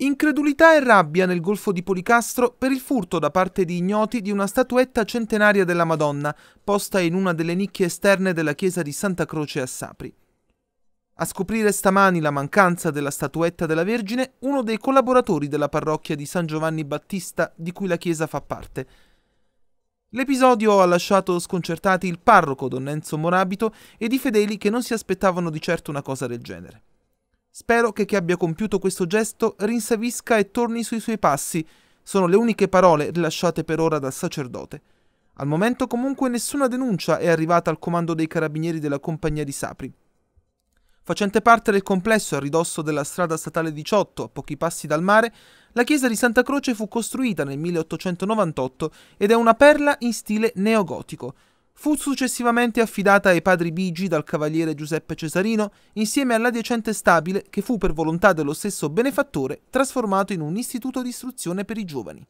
Incredulità e rabbia nel golfo di Policastro per il furto da parte di ignoti di una statuetta centenaria della Madonna, posta in una delle nicchie esterne della chiesa di Santa Croce a Sapri. A scoprire stamani la mancanza della statuetta della Vergine uno dei collaboratori della parrocchia di San Giovanni Battista di cui la chiesa fa parte. L'episodio ha lasciato sconcertati il parroco Don Enzo Morabito ed i fedeli che non si aspettavano di certo una cosa del genere. Spero che chi abbia compiuto questo gesto rinsavisca e torni sui suoi passi. Sono le uniche parole rilasciate per ora dal sacerdote. Al momento comunque nessuna denuncia è arrivata al comando dei carabinieri della compagnia di Sapri. Facente parte del complesso a ridosso della strada statale 18, a pochi passi dal mare, la chiesa di Santa Croce fu costruita nel 1898 ed è una perla in stile neogotico fu successivamente affidata ai padri Bigi dal cavaliere Giuseppe Cesarino insieme all'adiacente stabile che fu per volontà dello stesso benefattore trasformato in un istituto di istruzione per i giovani.